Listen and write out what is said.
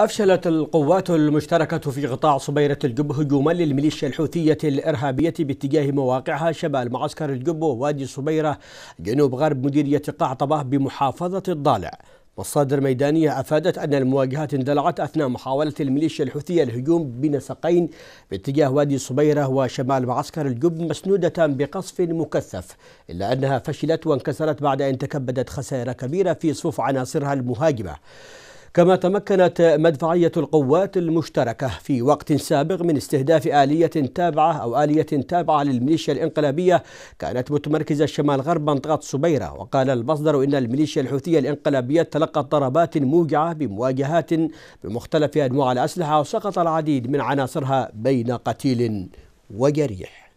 أفشلت القوات المشتركة في قطاع صبيرة الجب هجوما للميليشيا الحوثية الإرهابية باتجاه مواقعها شمال معسكر الجب ووادي صبيرة جنوب غرب مديرية قعطبة بمحافظة الضالع مصادر ميدانية أفادت أن المواجهات اندلعت أثناء محاولة الميليشيا الحوثية الهجوم بنسقين باتجاه وادي صبيرة وشمال معسكر الجب مسنودة بقصف مكثف إلا أنها فشلت وانكسرت بعد أن تكبدت خسائر كبيرة في صفوف عناصرها المهاجمة كما تمكنت مدفعية القوات المشتركة في وقت سابق من استهداف آلية تابعة أو آلية تابعة للميليشيا الإنقلابية كانت متمركزة شمال غرب منطقة صبيرة وقال المصدر إن الميليشيا الحوثية الإنقلابية تلقت ضربات موجعة بمواجهات بمختلف أنواع الأسلحة وسقط العديد من عناصرها بين قتيل وجريح